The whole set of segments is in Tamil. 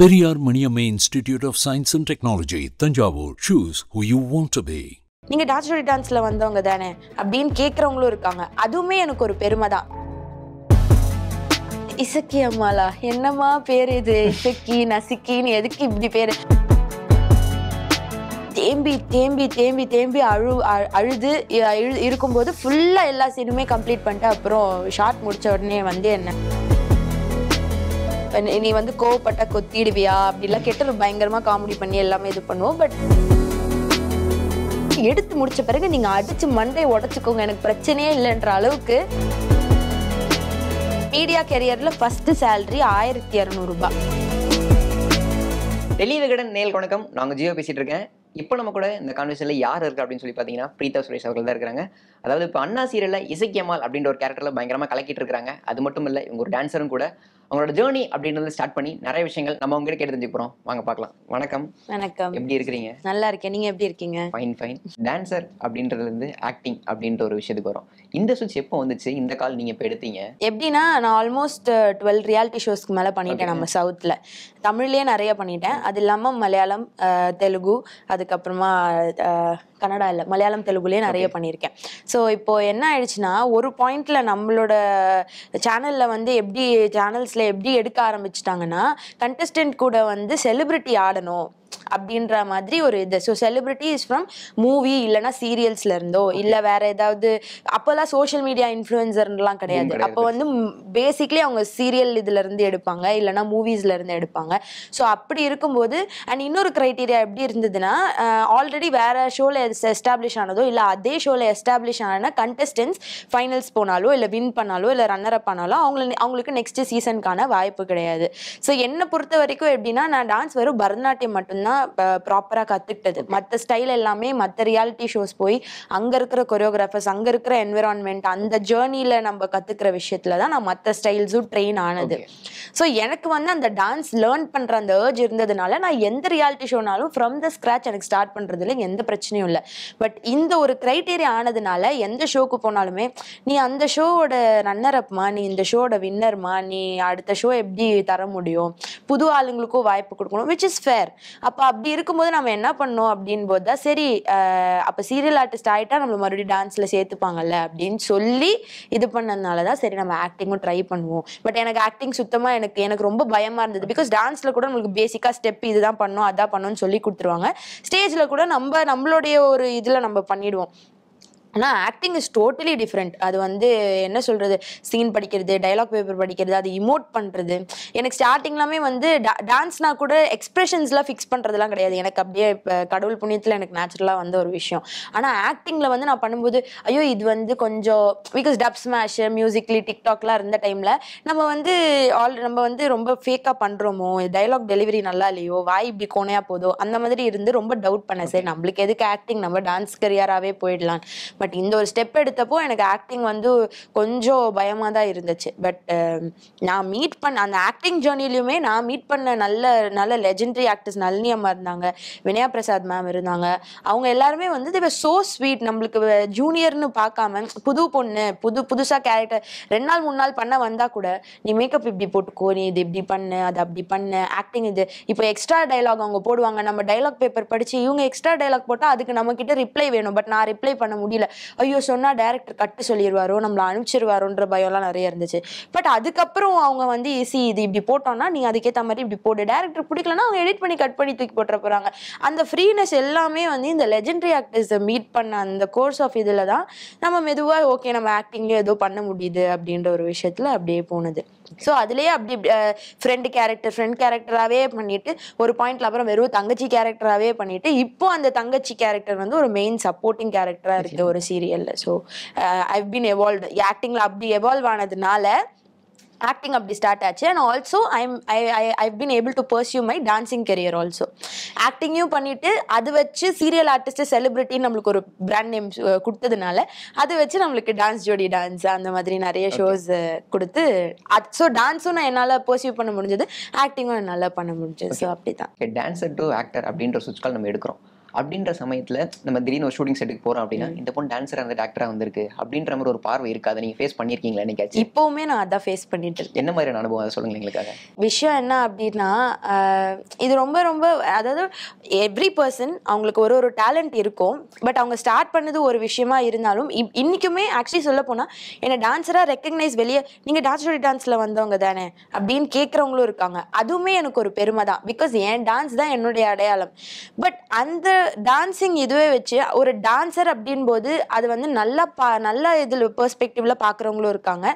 Periyar Maniammai institute of science and technology Thanjavur choose who you want to be நீங்க ஜோடி டான்ஸ்ல வந்தவங்க தானே அப்படின்னு கேக்குறவங்களும் இருக்காங்க அதுவுமே எனக்கு ஒரு பெருமை தான் இசக்கி அம்மாலா என்னம்மா பேர் இது இசக்கி நசுக்கின்னு எதுக்கு இப்படி பேர் தேம்பி தேம்பி தேம்பி தேம்பி அழு அழுது இருக்கும்போது ஃபுல்லாக எல்லா சீனுமே கம்ப்ளீட் பண்ணிட்டு அப்புறம் ஷார்ட் முடித்த உடனே வந்து என்ன நீ வந்து கோவப்பட்டா கொத்திடுவியா அப்படிலாம் கேட்டு பயங்கரமாக காமெடி பண்ணி எல்லாமே இது பண்ணுவோம் பட் எடுத்து முடிச்ச பிறகு நீங்கள் அடித்து மண்டை உடச்சிக்கோங்க எனக்கு பிரச்சனையே இல்லைன்ற அளவுக்கு மீடியா கெரியரில் ஃபஸ்ட்டு சேலரி ஆயிரத்தி இரநூறுபா டெல்லி விகடன் நேல் வணக்கம் நாங்கள் ஜியோ பேசிகிட்டு இருக்கேன் இப்போ நம்ம கூட இந்த கான்வெர்சேஷனில் யார் இருக்குது அப்படின்னு சொல்லி பார்த்தீங்கன்னா பிரீதா சுரேஷ் அவர்கள் தான் இருக்கிறாங்க அதாவது இப்போ அண்ணா சீரியலில் இசைக்கியமால் அப்படின்ற ஒரு கேரக்டரில் பயங்கரமாக கலக்கிட்டு இருக்காங்க அது மட்டும் இல்லை இவங்க ஒரு டான்ஸரும் கூட அவங்களோட ஜேர்னி அப்படின்றது ஸ்டார்ட் பண்ணி நிறைய விஷயங்கள் நம்ம உங்களுக்கு கேட்டு தெரிஞ்சு போறோம் வாங்க பார்க்கலாம் வணக்கம் வணக்கம் எப்படி இருக்கிறீங்க நல்லா இருக்கேன் நீங்க எப்படி இருக்கீங்க ஃபைன் ஃபைன் டான்சர் அப்படின்றதுல இருந்து ஆக்டிங் அப்படின்ற ஒரு விஷயத்துக்கு வரும் இந்த சுவிட்ச் எப்போ வந்துச்சு இந்த கால் நீங்க இப்போ எடுத்தீங்க எப்படின்னா நான் ஆல்மோஸ்ட் டுவெல் ரியாலிட்டி ஷோஸ்க்கு மேல பண்ணிட்டேன் நம்ம சவுத்ல தமிழ்லேயே நிறைய பண்ணிட்டேன் அது இல்லாமல் மலையாளம் தெலுங்கு அதுக்கப்புறமா கன்னடா இல்லை மலையாளம் தெலுங்குலேயே நிறைய பண்ணியிருக்கேன் ஸோ இப்போது என்ன ஆயிடுச்சுன்னா ஒரு பாயிண்ட்ல நம்மளோட சேனலில் வந்து எப்படி சேனல்ஸில் எப்படி எடுக்க ஆரம்பிச்சிட்டாங்கன்னா கண்டஸ்டன்ட் கூட வந்து செலிப்ரிட்டி ஆடணும் அப்படின்ற மாதிரி ஒரு இது so celebrity is from movie இல்லைனா சீரியல்ஸ்ல இருந்தோ இல்லை வேற ஏதாவது அப்போல்லாம் சோஷியல் மீடியா இன்ஃப்ளூயன்சர்லாம் கிடையாது அப்போ வந்து பேசிக்லி அவங்க சீரியல் இதுல இருந்து எடுப்பாங்க இல்லைனா மூவிஸ்ல இருந்து எடுப்பாங்க ஸோ அப்படி இருக்கும்போது அண்ட் இன்னொரு கிரைடீரியா எப்படி இருந்ததுன்னா ஆல்ரெடி வேற ஷோல எஸ்டாப்ளிஷ் ஆனதோ இல்லை அதே ஷோல எஸ்டாப்ளிஷ் ஆன கண்டஸ்டன்ஸ் ஃபைனல்ஸ் போனாலோ இல்லை வின் பண்ணாலோ இல்லை ரன்னர் அப் ஆனாலோ அவங்களுக்கு அவங்களுக்கு நெக்ஸ்ட் சீசனுக்கான வாய்ப்பு கிடையாது ஸோ என்னை பொறுத்த வரைக்கும் எப்படின்னா நான் டான்ஸ் வரும் பரதநாட்டியம் மட்டும்தான் தான் ப்ராப்பராக கற்றுக்கிட்டது மற்ற ஸ்டைல் எல்லாமே மற்ற ரியாலிட்டி ஷோஸ் போய் அங்கே இருக்கிற கொரியோகிராஃபர்ஸ் அங்கே இருக்கிற என்விரான்மெண்ட் அந்த ஜேர்னியில் நம்ம கற்றுக்கிற விஷயத்தில் தான் நான் மற்ற ஸ்டைல்ஸும் ட்ரெயின் ஆனது ஸோ எனக்கு வந்து அந்த டான்ஸ் லேர்ன் பண்ணுற அந்த ஏர்ஜ் இருந்ததுனால நான் எந்த ரியாலிட்டி ஷோனாலும் ஃப்ரம் த ஸ்க்ராச் எனக்கு ஸ்டார்ட் பண்ணுறதுல எந்த பிரச்சனையும் இல்லை பட் இந்த ஒரு க்ரைட்டீரியா ஆனதுனால எந்த ஷோக்கு போனாலுமே நீ அந்த ஷோவோட நன்னர் அப்மா நீ இந்த ஷோவோட வின்னர்மா நீ அடுத்த ஷோ எப்படி தர முடியும் புது ஆளுங்களுக்கும் வாய்ப்பு கொடுக்கணும் விச் இஸ் ஃபேர் அப்போ அப்படி இருக்கும்போது நம்ம என்ன பண்ணோம் அப்படின்னு போது தான் சரி அப்போ சீரியல் ஆர்டிஸ்ட் ஆகிட்டா நம்மளை மறுபடியும் டான்ஸில் சேர்த்துப்பாங்கல்ல அப்படின்னு சொல்லி இது பண்ணதுனால தான் சரி நம்ம ஆக்டிங்கும் ட்ரை பண்ணுவோம் பட் எனக்கு ஆக்டிங் சுத்தமாக எனக்கு எனக்கு ரொம்ப பயமாக இருந்தது பிகாஸ் டான்ஸில் கூட நம்மளுக்கு பேசிக்காக ஸ்டெப் இதுதான் பண்ணும் அதான் பண்ணணும்னு சொல்லி கொடுத்துருவாங்க ஸ்டேஜில் கூட நம்ம நம்மளுடைய ஒரு இதில் நம்ம பண்ணிடுவோம் ஆனால் ஆக்டிங் இஸ் டோட்டலி டிஃப்ரெண்ட் அது வந்து என்ன சொல்கிறது சீன் படிக்கிறது டைலாக் பேப்பர் படிக்கிறது அது இமோட் பண்ணுறது எனக்கு ஸ்டார்டிங்லாமே வந்து டா டான்ஸ்னால் கூட எக்ஸ்ப்ரெஷன்ஸ்லாம் ஃபிக்ஸ் பண்ணுறதுலாம் கிடையாது எனக்கு அப்படியே இப்போ கடவுள் புண்ணியத்தில் எனக்கு நேச்சுரலாக வந்த ஒரு விஷயம் ஆனால் ஆக்டிங்கில் வந்து நான் பண்ணும்போது ஐயோ இது வந்து கொஞ்சம் பிகாஸ் டப் ஸ்மேஷு மியூசிக்லி டிக்டாக்லாம் இருந்த டைமில் நம்ம வந்து ஆல் நம்ம வந்து ரொம்ப ஃபேக்காக பண்ணுறோமோ டைலாக் டெலிவரி நல்லா இல்லையோ வாய் இப்படி கோனையாக போதோ அந்த மாதிரி இருந்து ரொம்ப டவுட் பண்ணேன் சரி நம்மளுக்கு எதுக்கு ஆக்டிங் நம்ம டான்ஸ் கரியராகவே போயிடலாம் பட் இந்த ஒரு ஸ்டெப் எடுத்தப்போ எனக்கு ஆக்டிங் வந்து கொஞ்சம் பயமாக தான் இருந்துச்சு பட் um, நான் மீட் பண்ண அந்த ஆக்டிங் ஜேர்னிலையுமே நான் மீட் பண்ண நல்ல நல்ல லெஜெண்டரி ஆக்டர்ஸ் நளினி அம்மா இருந்தாங்க வினயா பிரசாத் மேம் இருந்தாங்க அவங்க எல்லாருமே வந்து தேவை சோ ஸ்வீட் நம்மளுக்கு ஜூனியர்னு பார்க்காம புது பொண்ணு புது புதுசாக கேரக்டர் ரெண்டு நாள் மூணு நாள் பண்ண வந்தால் கூட நீ மேக்கப் இப்படி போட்டுக்கோ நீ இது இப்படி பண்ணு அது அப்படி பண்ணு ஆக்டிங் இது இப்போ எக்ஸ்ட்ரா டைலாக் அவங்க போடுவாங்க நம்ம டைலாக் பேப்பர் படித்து இவங்க எக்ஸ்ட்ரா டைலாக் போட்டால் அதுக்கு நம்மக்கிட்ட ரிப்ளை வேணும் பட் நான் ரிப்ளை பண்ண முடியல ஐயோ சொன்னால் டேரக்டர் கட்டு சொல்லிடுவாரோ நம்மளை அனுப்பிச்சிருவாரோன்ற பயம்லாம் நிறைய இருந்துச்சு பட் அதுக்கப்புறம் அவங்க வந்து ஈஸி இது இப்படி போட்டோம்னா நீ அதுக்கேற்ற மாதிரி இப்படி போடு டேரக்டர் பிடிக்கலன்னா அவங்க எடிட் பண்ணி கட் பண்ணி தூக்கி போட்டுற போகிறாங்க அந்த ஃப்ரீனஸ் எல்லாமே வந்து இந்த லெஜெண்டரி ஆக்டர்ஸை மீட் பண்ண அந்த கோர்ஸ் ஆஃப் இதில் தான் நம்ம மெதுவாக ஓகே நம்ம ஆக்டிங்லேயே ஏதோ பண்ண முடியுது அப்படின்ற ஒரு விஷயத்தில் அப்படியே போனது ஸோ அதுலேயே அப்படி ஃப்ரெண்டு கேரக்டர் ஃப்ரெண்ட் கேரக்டராகவே பண்ணிட்டு ஒரு பாயிண்ட்ல அப்புறம் வெறும் தங்கச்சி கேரக்டராகவே பண்ணிட்டு இப்போ அந்த தங்கச்சி கேரக்டர் வந்து ஒரு மெயின் சப்போர்ட்டிங் கேரக்டராக இருக்குது ஒரு சீரியலில் ஸோ ஐ பீன் எவால்வ் ஆக்டிங்ல அப்படி எவால்வ் ஆனதுனால ஆக்டிங் அப்படி ஸ்டார்ட் ஆச்சு and also I'm I I I been able to pursue my dancing career also ஆக்டிங்கும் பண்ணிட்டு அது வச்சு சீரியல் ஆர்டிஸ்ட் செலிபிரிட்டின்னு நம்மளுக்கு ஒரு பிராண்ட் நேம் கொடுத்ததுனால அது வச்சு நம்மளுக்கு டான்ஸ் ஜோடி டான்ஸ் அந்த மாதிரி நிறைய ஷோஸ் கொடுத்து அது ஸோ டான்ஸும் நான் என்னால் பர்சியூ பண்ண முடிஞ்சது ஆக்டிங்கும் என்னால் பண்ண முடிஞ்சது ஸோ அப்படி தான் டான்ஸர் டு ஆக்டர் அப்படின்ற சுவிட்ச் கால் நம்ம எடுக்கிறோம் அப்படின்ற சமயத்தில் நம்ம திடீர்னு ஒரு ஷூட்டிங் செட்டுக்கு போகிறோம் அப்படின்னா இந்த பொண்ணு டான்ஸராக அந்த டாக்டராக வந்திருக்கு அப்படின்ற மாதிரி ஒரு பார்வை இருக்காது நீங்கள் ஃபேஸ் பண்ணியிருக்கீங்களா நீங்கள் இப்போவுமே நான் அதான் ஃபேஸ் பண்ணிட்டு இருக்கேன் என்ன மாதிரியான அனுபவம் அதை சொல்லுங்கள் எங்களுக்காக விஷயம் என்ன அப்படின்னா இது ரொம்ப ரொம்ப அதாவது எவ்ரி பர்சன் அவங்களுக்கு ஒரு ஒரு டேலண்ட் இருக்கும் பட் அவங்க ஸ்டார்ட் பண்ணது ஒரு விஷயமா இருந்தாலும் இன்னைக்குமே ஆக்சுவலி சொல்ல போனால் என்னை டான்ஸராக ரெக்கக்னைஸ் வெளியே நீங்கள் டான்ஸ் ஸ்டோரி டான்ஸில் வந்தவங்க தானே அப்படின்னு கேட்குறவங்களும் இருக்காங்க அதுவுமே எனக்கு ஒரு பெருமை தான் பிகாஸ் என் டான்ஸ் தான் என்னுடைய அடையாளம் பட் அந்த டான்ஸிங் இதுவே வச்சு ஒரு டான்ஸர் அப்படின் போது அது வந்து நல்ல பா நல்ல இதில் பெர்ஸ்பெக்டிவ்ல பார்க்குறவங்களும் இருக்காங்க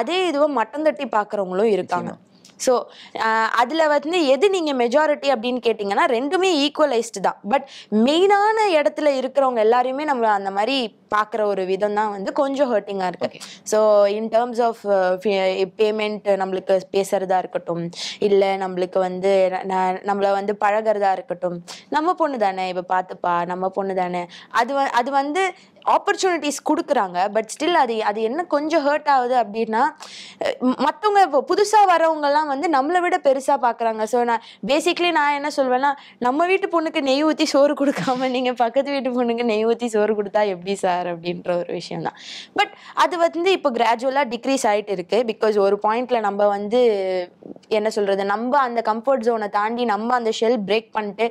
அதே இதுவும் மட்டம் தட்டி பார்க்குறவங்களும் இருக்காங்க ஸோ அதில் வந்து எது நீங்கள் மெஜாரிட்டி அப்படின்னு கேட்டிங்கன்னா ரெண்டுமே ஈக்குவலைஸ்டு தான் பட் மெயினான இடத்துல இருக்கிறவங்க எல்லாரையுமே நம்ம அந்த மாதிரி பார்க்குற ஒரு விதம் தான் வந்து கொஞ்சம் ஹர்ட்டிங்காக இருக்குது so in terms of payment நம்மளுக்கு பேசுகிறதா இருக்கட்டும் இல்லை நம்மளுக்கு வந்து நம்மளை வந்து பழகிறதா இருக்கட்டும் நம்ம பொண்ணு தானே இப்போ பார்த்துப்பா நம்ம பொண்ணு தானே அது அது வந்து ஆப்பர்ச்சுனிட்டிஸ் கொடுக்குறாங்க பட் ஸ்டில் அது அது என்ன கொஞ்சம் ஹர்ட் ஆகுது அப்படின்னா மற்றவங்க இப்போ புதுசாக வரவங்கெல்லாம் வந்து நம்மளை விட பெருசாக பார்க்குறாங்க ஸோ நான் பேசிக்லி நான் என்ன சொல்வேன்னா நம்ம வீட்டு பொண்ணுக்கு நெய் ஊற்றி சோறு கொடுக்காம நீங்கள் பக்கத்து வீட்டு பொண்ணுக்கு நெய் ஊற்றி சோறு கொடுத்தா எப்படி சார் அப்படின்ற ஒரு விஷயம் தான் பட் அது வந்து இப்போ கிராஜுவலாக டிக்ரீஸ் ஆகிட்டு இருக்குது பிகாஸ் ஒரு பாயிண்டில் நம்ம வந்து என்ன சொல்கிறது நம்ம அந்த கம்ஃபர்ட் ஜோனை தாண்டி நம்ம அந்த ஷெல் பிரேக் பண்ணிட்டு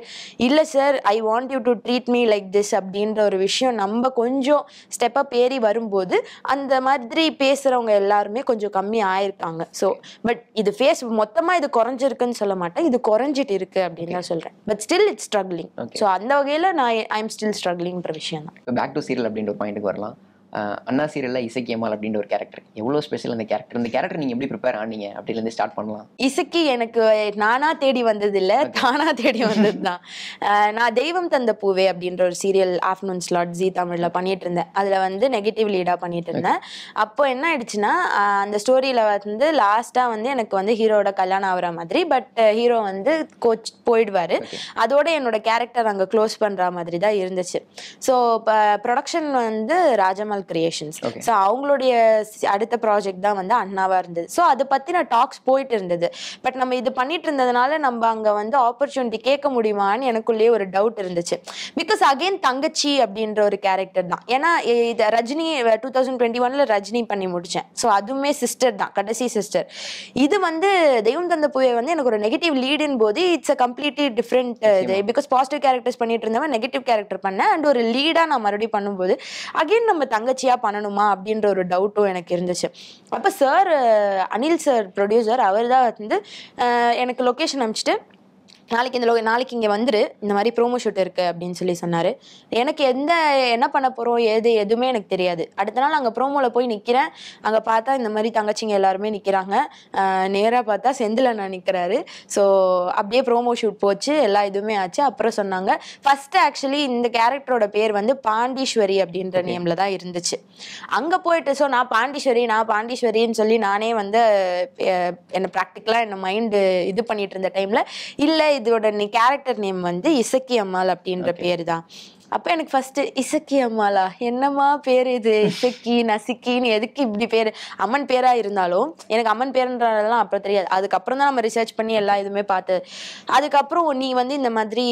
இல்லை sir I want you to treat me like this அப்படின்ற ஒரு விஷயம் நம்ம கொஞ்சம் கொஞ்சம் ஸ்டெப் அப் ஏறி வரும்போது அந்த மாதிரி பேசுகிறவங்க எல்லாருமே கொஞ்சம் கம்மி ஆயிருக்காங்க ஸோ பட் இது ஃபேஸ் மொத்தமாக இது குறைஞ்சிருக்குன்னு சொல்ல மாட்டேன் இது குறைஞ்சிட்டு இருக்கு அப்படின்னு தான் சொல்கிறேன் but still it's struggling so அந்த வகையில் நான் ஐ எம் ஸ்டில் ஸ்ட்ரகிளிங்கிற விஷயம் தான் பேக் டு சீரியல் அப்படின்ற பாயிண்ட்டுக்கு வரலாம் அண்ணா சீரியல்ல அம்மாள் அப்படின்ற ஒரு கேரக்டர் எவ்வளவு ஸ்பெஷல் அந்த கேரக்டர் இந்த கேரக்டர் நீங்கள் எப்படி ப்ரிப்பேர் ஆனீங்க இருந்து ஸ்டார்ட் பண்ணலாம் இசைக்கு எனக்கு நானா தேடி வந்தது இல்ல தானா தேடி வந்தது தான் நான் தெய்வம் தந்த பூவே அப்படின்ற ஒரு சீரியல் ஆஃப்டர்நூன் ஸ்லாட் ஜி தமிழில் பண்ணிட்டு இருந்தேன் அதில் வந்து நெகட்டிவ் லீடாக பண்ணிட்டு இருந்தேன் அப்போ என்ன ஆயிடுச்சுன்னா அந்த ஸ்டோரியில் வந்து லாஸ்ட்டாக வந்து எனக்கு வந்து ஹீரோட கல்யாணம் ஆகிற மாதிரி பட் ஹீரோ வந்து கோச் போயிடுவார் அதோட என்னோட கேரக்டர் அங்கே க்ளோஸ் பண்ணுற மாதிரி தான் இருந்துச்சு ஸோ இப்போ ப்ரொடக்ஷன் வந்து ராஜமல் கிரியேஷன்ஸ் ஸோ அவங்களுடைய அடுத்த ப்ராஜெக்ட் தான் வந்து அண்ணாவா இருந்தது ஸோ அதை நான் டாக்ஸ் போயிட்டு இருந்தது பட் நம்ம இது பண்ணிட்டு இருந்ததுனால நம்ம அங்க வந்து ஆப்பர்ச்சுனிட்டி கேட்க முடியுமான்னு எனக்குள்ளேயே ஒரு டவுட் இருந்துச்சு பிகாஸ் அகெயின் தங்கச்சி அப்படின்ற ஒரு கேரக்டர் தான் ஏன்னா இது ரஜினி டூ தௌசண்ட் டுவெண்ட்டி ஒன்ல ரஜினி பண்ணி முடிச்சேன் ஸோ அதுவுமே சிஸ்டர் தான் கடைசி சிஸ்டர் இது வந்து தெய்வம் தந்த வந்து எனக்கு ஒரு நெகட்டிவ் லீடின் போது இட்ஸ் அ கம்ப்ளீட்லி டிஃப்ரெண்ட் இது பிகாஸ் பாசிட்டிவ் கேரக்டர்ஸ் பண்ணிட்டு இருந்தவன் நெகட்டிவ் கேரக்டர் பண்ணேன் அண்ட் ஒரு லீடாக நான் மறுபடியும் பண்ணும்போது அகெயின் நம்ம தங்கச்சி வச்சியா பண்ணணுமா அப்படின்ற ஒரு டவுட்டும் எனக்கு இருந்துச்சு அப்போ சார் அனில் சார் ப்ரொடியூசர் அவர் தான் வந்து எனக்கு லொக்கேஷன் அனுப்பிச்சிட்டு நாளைக்கு இந்த லோ நாளைக்கு இங்கே வந்துரு இந்த மாதிரி ப்ரோமோ ஷூட் இருக்குது அப்படின்னு சொல்லி சொன்னார் எனக்கு எந்த என்ன பண்ண போகிறோம் எது எதுவுமே எனக்கு தெரியாது அடுத்த நாள் அங்கே ப்ரோமோவில் போய் நிற்கிறேன் அங்கே பார்த்தா இந்த மாதிரி தங்கச்சிங்க எல்லாருமே நிற்கிறாங்க நேராக பார்த்தா செந்தில் நான் நிற்கிறாரு ஸோ அப்படியே ப்ரோமோ ஷூட் போச்சு எல்லா இதுவுமே ஆச்சு அப்புறம் சொன்னாங்க ஃபஸ்ட்டு ஆக்சுவலி இந்த கேரக்டரோட பேர் வந்து பாண்டீஸ்வரி அப்படின்ற நேமில் தான் இருந்துச்சு அங்கே போயிட்டு ஸோ நான் பாண்டீஸ்வரி நான் பாண்டீஸ்வரின்னு சொல்லி நானே வந்து என்னை ப்ராக்டிக்கலாக என்னை மைண்டு இது பண்ணிட்டு இருந்த டைமில் இல்லை இதோட கேரக்டர் நேம் வந்து இசக்கி அம்மாள் அப்படின்ற பேர் தான் அப்போ எனக்கு ஃபர்ஸ்ட் இசக்கி அம்மாலா என்னம்மா பேர் இது இசக்கி நசுக்கின்னு எதுக்கு இப்படி பேர் அம்மன் பேராக இருந்தாலும் எனக்கு அம்மன் பேருன்றதெல்லாம் அப்புறம் தெரியாது அதுக்கப்புறம் தான் நம்ம ரிசர்ச் பண்ணி எல்லா இதுவுமே பார்த்தது அதுக்கப்புறம் நீ வந்து இந்த மாதிரி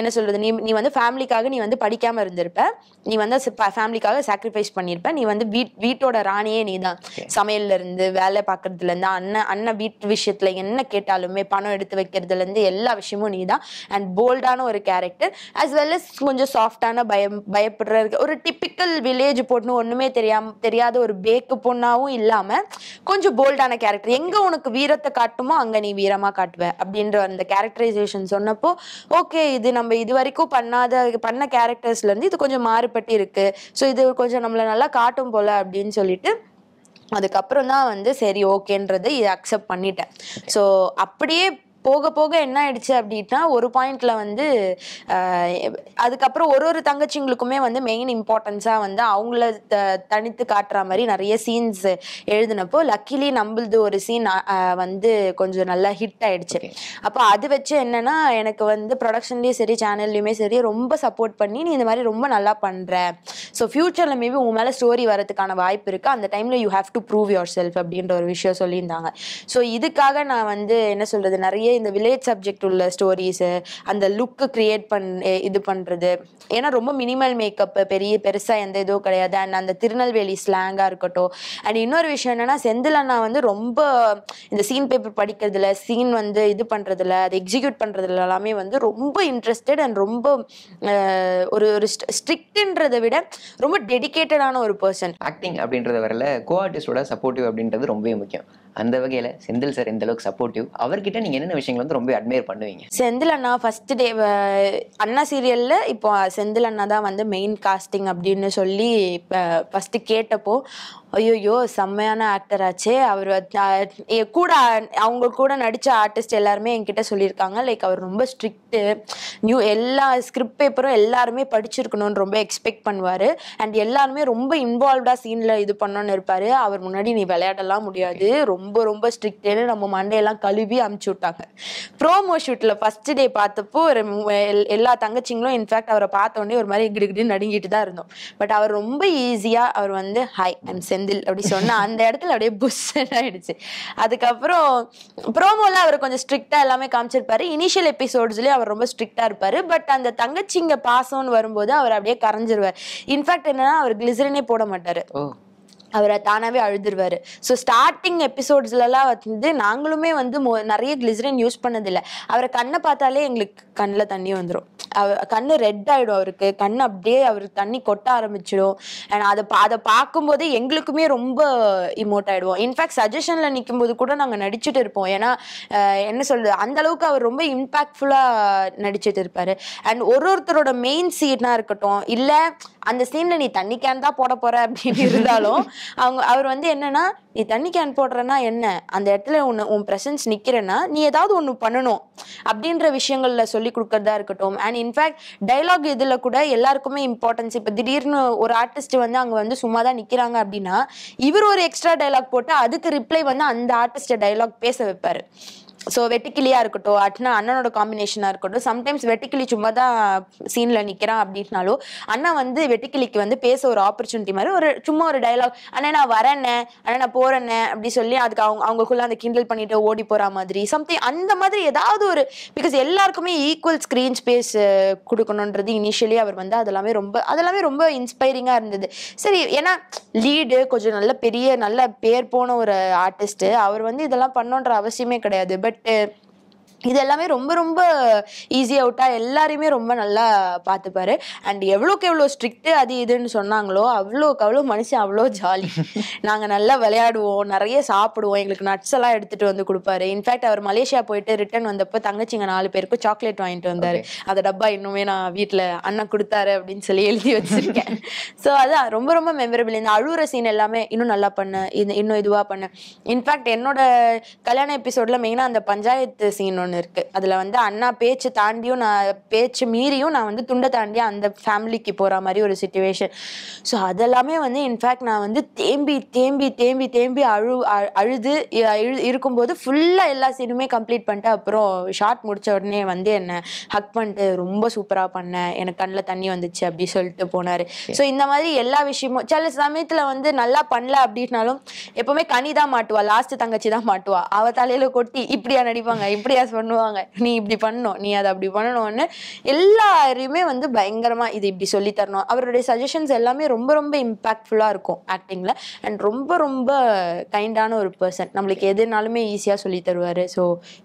என்ன சொல்கிறது நீ நீ வந்து ஃபேமிலிக்காக நீ வந்து படிக்காமல் இருந்திருப்ப நீ வந்து ஃபேமிலிக்காக சாக்ரிஃபைஸ் பண்ணியிருப்ப நீ வந்து வீட் வீட்டோட ராணியே நீ தான் சமையல்ல இருந்து வேலை பார்க்குறதுலேருந்து அண்ணன் அண்ணன் வீட்டு விஷயத்தில் என்ன கேட்டாலுமே பணம் எடுத்து வைக்கிறதுலேருந்து எல்லா விஷயமும் நீ தான் அண்ட் போல்டான ஒரு கேரக்டர் அஸ் வெல் அஸ் கொஞ்சம் சாஃப்டான பயம் பயப்படுறதுக்கு ஒரு டிப்பிக்கல் வில்லேஜ் பொண்ணு ஒன்றுமே தெரியாம தெரியாத ஒரு பேக்கு பொண்ணாகவும் இல்லாமல் கொஞ்சம் போல்டான கேரக்டர் எங்கே உனக்கு வீரத்தை காட்டுமோ அங்கே நீ வீரமாக காட்டுவ அப்படின்ற அந்த கேரக்டரைசேஷன் சொன்னப்போ ஓகே இது நம்ம இது வரைக்கும் பண்ணாத பண்ண கேரக்டர்ஸ்லேருந்து இது கொஞ்சம் மாறுபட்டு இருக்குது ஸோ இது கொஞ்சம் நம்மளை நல்லா காட்டும் போல் அப்படின்னு சொல்லிட்டு அதுக்கப்புறம் தான் வந்து சரி ஓகேன்றது இதை அக்செப்ட் பண்ணிட்டேன் ஸோ அப்படியே போக போக என்ன ஆயிடுச்சு அப்படின்னா ஒரு பாயிண்ட்ல வந்து அதுக்கப்புறம் ஒரு ஒரு தங்கச்சிங்களுக்குமே வந்து மெயின் இம்பார்ட்டன்ஸாக வந்து அவங்கள தனித்து காட்டுற மாதிரி நிறைய சீன்ஸ் எழுதினப்போ லக்கிலி நம்மளது ஒரு சீன் வந்து கொஞ்சம் நல்லா ஹிட் ஆயிடுச்சு அப்போ அது வச்சு என்னன்னா எனக்கு வந்து ப்ரொடக்ஷன்லேயும் சரி சேனல்லையுமே சரி ரொம்ப சப்போர்ட் பண்ணி நீ இந்த மாதிரி ரொம்ப நல்லா பண்ற ஸோ ஃப்யூச்சரில் மேபி உன் மேலே ஸ்டோரி வரதுக்கான வாய்ப்பு இருக்குது அந்த டைமில் you have to prove your செல்ஃப் அப்படின்ற ஒரு விஷயம் சொல்லியிருந்தாங்க ஸோ இதுக்காக நான் வந்து என்ன சொல்கிறது நிறைய இந்த வில்லேஜ் சப்ஜெக்ட் உள்ள ஸ்டோரிஸு அந்த லுக்கு க்ரியேட் பண் இது பண்ணுறது ஏன்னா ரொம்ப மினிமல் மேக்கப் பெரிய பெருசாக எந்த இதுவும் கிடையாது அண்ட் அந்த திருநெல்வேலி ஸ்லாங்காக இருக்கட்டும் அண்ட் இன்னொரு விஷயம் என்னென்னா செந்தில் அண்ணா வந்து ரொம்ப இந்த சீன் பேப்பர் படிக்கிறதுல சீன் வந்து இது பண்ணுறதுல அதை எக்ஸிக்யூட் பண்ணுறதுல எல்லாமே வந்து ரொம்ப இன்ட்ரெஸ்டட் அண்ட் ரொம்ப ஒரு ஒரு ஸ்ட்ரிக்ட்ன்றதை விட ரொம்ப டெடிக்கேட்டடான ஒரு பர்சன் ஆக்டிங் அப்படின்றத வரல கோ ஆர்டிஸ்டோட சப்போர்ட்டிவ் அப்படின்றது ரொம்பவே முக்கியம் அந்த வகையில் செந்தில் சார் இந்த அளவுக்கு சப்போர்ட்டிவ் அவர்கிட்ட நீங்கள் என்னென்ன விஷயங்கள் வந்து ரொம்ப அட்மையர் பண்ணுவீங்க செந்தில் அண்ணா ஃபர்ஸ்ட் டே அண்ணா சீரியலில் இப்போ செந்தில் அண்ணா தான் வந்து மெயின் காஸ்டிங் அப்படின்னு சொல்லி ஃபஸ்ட்டு கேட்டப்போ ஐயோயோ செம்மையான ஆக்டர் ஆச்சே அவர் கூட அவங்க கூட நடித்த ஆர்டிஸ்ட் எல்லாருமே என்கிட்ட சொல்லியிருக்காங்க லைக் அவர் ரொம்ப ஸ்ட்ரிக்ட்டு நியூ எல்லா ஸ்கிரிப்ட் பேப்பரும் எல்லாருமே படிச்சிருக்கணும்னு ரொம்ப எக்ஸ்பெக்ட் பண்ணுவார் அண்ட் எல்லாருமே ரொம்ப இன்வால்வ்டாக சீனில் இது பண்ணோன்னு இருப்பார் அவர் முன்னாடி நீ விளையாடலாம் முடியாது ரொம்ப ரொம்ப ஸ்ட்ரிக்ட்டுன்னு நம்ம மண்டையெல்லாம் கழுவி அமுச்சு விட்டாங்க ப்ரோமோ ஷூட்டில் ஃபஸ்ட்டு டே பார்த்தப்போ ஒரு எல்லா தங்கச்சிங்களும் இன்ஃபேக்ட் அவரை பார்த்தோன்னே ஒரு மாதிரி கிடுகிட்டு நடுங்கிட்டு தான் இருந்தோம் பட் அவர் ரொம்ப ஈஸியாக அவர் வந்து ஹை ஐம் சென் செந்தில் அப்படி சொன்னா அந்த இடத்துல அப்படியே புஷ் ஆயிடுச்சு அதுக்கப்புறம் ப்ரோமோலாம் அவர் கொஞ்சம் ஸ்ட்ரிக்டா எல்லாமே காமிச்சிருப்பாரு இனிஷியல் எபிசோட்ஸ்லயும் அவர் ரொம்ப ஸ்ட்ரிக்டா இருப்பாரு பட் அந்த தங்கச்சிங்க பாசம்னு வரும்போது அவர் அப்படியே கரைஞ்சிருவார் இன்ஃபேக்ட் என்னன்னா அவர் கிளிசரினே போட மாட்டாரு அவரை தானாகவே அழுதுருவார் ஸோ ஸ்டார்டிங் எபிசோட்ஸ்லலாம் வந்து நாங்களுமே வந்து மோ நிறைய கிளிசரின் யூஸ் பண்ணதில்லை அவரை கண்ணை பார்த்தாலே எங்களுக்கு கண்ணில் தண்ணி வந்துடும் அவர் கண் ரெட் ஆகிடும் அவருக்கு கண் அப்படியே அவருக்கு தண்ணி கொட்ட ஆரம்பிச்சிடும் அண்ட் அதை பா அதை பார்க்கும்போதே எங்களுக்குமே ரொம்ப இமோட் ஆகிடுவோம் இன்ஃபேக்ட் சஜஷனில் நிற்கும் போது கூட நாங்கள் நடிச்சுட்டு இருப்போம் ஏன்னா என்ன சொல்கிறது அந்தளவுக்கு அவர் ரொம்ப இம்பேக்ட்ஃபுல்லாக நடிச்சிட்டு இருப்பார் அண்ட் ஒரு ஒருத்தரோட மெயின் சீட்னா இருக்கட்டும் இல்லை அந்த சீன்ல நீ தண்ணி கேன் தான் போட போற அப்படின்னு இருந்தாலும் அவங்க அவர் வந்து என்னன்னா நீ தண்ணி கேன் போடுறேன்னா என்ன அந்த இடத்துல உன்னை உன் பிரசன்ஸ் நிற்கிறேன்னா நீ ஏதாவது ஒன்று பண்ணணும் அப்படின்ற விஷயங்களில் சொல்லி கொடுக்கறதா இருக்கட்டும் அண்ட் இன்ஃபேக்ட் டைலாக் இதில் கூட எல்லாருக்குமே இம்பார்ட்டன்ஸ் இப்போ திடீர்னு ஒரு ஆர்டிஸ்ட் வந்து அங்கே வந்து சும்மா தான் நிற்கிறாங்க அப்படின்னா இவர் ஒரு எக்ஸ்ட்ரா டைலாக் போட்டு அதுக்கு ரிப்ளை வந்து அந்த ஆர்டிஸ்ட டைலாக் பேச வைப்பார் ஸோ வெட்டிக்கிளியா இருக்கட்டும் அட்னா அண்ணனோட காம்பினேஷனா இருக்கட்டும் சம்டைம்ஸ் வெட்டிக்கிளி சும்மா தான் சீனில் நிற்கிறான் அப்படின்னாலும் அண்ணா வந்து வெட்டிக்கிளிக்கு வந்து பேச ஒரு ஆப்பர்ச்சுனிட்டி மாதிரி ஒரு சும்மா ஒரு டைலாக் அண்ணா நான் வரேன்னே அண்ணா நான் போகிறேன்னே அப்படி சொல்லி அதுக்கு அவங்க அவங்களுக்குள்ள அந்த கிண்டல் பண்ணிட்டு ஓடி போகிற மாதிரி சம்திங் அந்த மாதிரி ஏதாவது ஒரு பிகாஸ் எல்லாருக்குமே ஈக்குவல் ஸ்க்ரீன் ஸ்பேஸ் கொடுக்கணுன்றது இனிஷியலி அவர் வந்து அதெல்லாமே ரொம்ப அதெல்லாமே ரொம்ப இன்ஸ்பைரிங்காக இருந்தது சரி ஏன்னா லீடு கொஞ்சம் நல்ல பெரிய நல்ல பேர் போன ஒரு ஆர்டிஸ்ட் அவர் வந்து இதெல்லாம் பண்ணோன்ற அவசியமே கிடையாது பட் eh இது எல்லாமே ரொம்ப ரொம்ப ஈஸியாக அவுட்டாக எல்லாரையுமே ரொம்ப நல்லா பார்த்துப்பாரு அண்ட் எவ்வளோக்கு எவ்வளோ ஸ்ட்ரிக்ட்டு அது இதுன்னு சொன்னாங்களோ அவ்வளோக்கு அவ்வளோ மனுஷன் அவ்வளோ ஜாலி நாங்கள் நல்லா விளையாடுவோம் நிறைய சாப்பிடுவோம் எங்களுக்கு நட்ஸ் எல்லாம் எடுத்துகிட்டு வந்து கொடுப்பாரு இன்ஃபேக்ட் அவர் மலேசியா போயிட்டு ரிட்டர்ன் வந்தப்போ தங்கச்சிங்க நாலு பேருக்கும் சாக்லேட் வாங்கிட்டு வந்தார் அந்த டப்பா இன்னுமே நான் வீட்டில் அண்ணன் கொடுத்தாரு அப்படின்னு சொல்லி எழுதி வச்சுருக்கேன் ஸோ அதான் ரொம்ப ரொம்ப மெமரபிள் இந்த அழுகிற சீன் எல்லாமே இன்னும் நல்லா பண்ணு இது இன்னும் இதுவாக பண்ணு இன்ஃபேக்ட் என்னோட கல்யாண எபிசோடில் மெயினாக அந்த பஞ்சாயத்து சீன் ஒன்று ஒன்று இருக்குது அதில் வந்து அண்ணா பேச்சு தாண்டியும் நான் பேச்சு மீறியும் நான் வந்து துண்டை தாண்டி அந்த ஃபேமிலிக்கு போகிற மாதிரி ஒரு சுச்சுவேஷன் ஸோ அதெல்லாமே வந்து இன்ஃபேக்ட் நான் வந்து தேம்பி தேம்பி தேம்பி தேம்பி அழு அழுது இருக்கும்போது ஃபுல்லாக எல்லா சீனுமே கம்ப்ளீட் பண்ணிட்டு அப்புறம் ஷார்ட் முடித்த உடனே வந்து என்னை ஹக் பண்ணிட்டு ரொம்ப சூப்பராக பண்ணேன் எனக்கு கண்ணில் தண்ணி வந்துச்சு அப்படி சொல்லிட்டு போனார் ஸோ இந்த மாதிரி எல்லா விஷயமும் சில சமயத்தில் வந்து நல்லா பண்ணல அப்படின்னாலும் எப்போவுமே கனி தான் மாட்டுவா லாஸ்ட்டு தங்கச்சி தான் மாட்டுவா அவ தலையில் கொட்டி இப்படியா நடிப்பாங்க இப்படியா பண்ணுவாங்க நீ இப்படி பண்ணணும் நீ அதை அப்படி பண்ணணும்னு எல்லாருமே வந்து பயங்கரமாக இது இப்படி சொல்லி தரணும் அவருடைய சஜஷன்ஸ் எல்லாமே ரொம்ப ரொம்ப இம்பாக்ட்ஃபுல்லாக இருக்கும் ஆக்டிங்கில் அண்ட் ரொம்ப ரொம்ப கைண்டான ஒரு பர்சன் நம்மளுக்கு எதுனாலுமே ஈஸியாக சொல்லி தருவார் ஸோ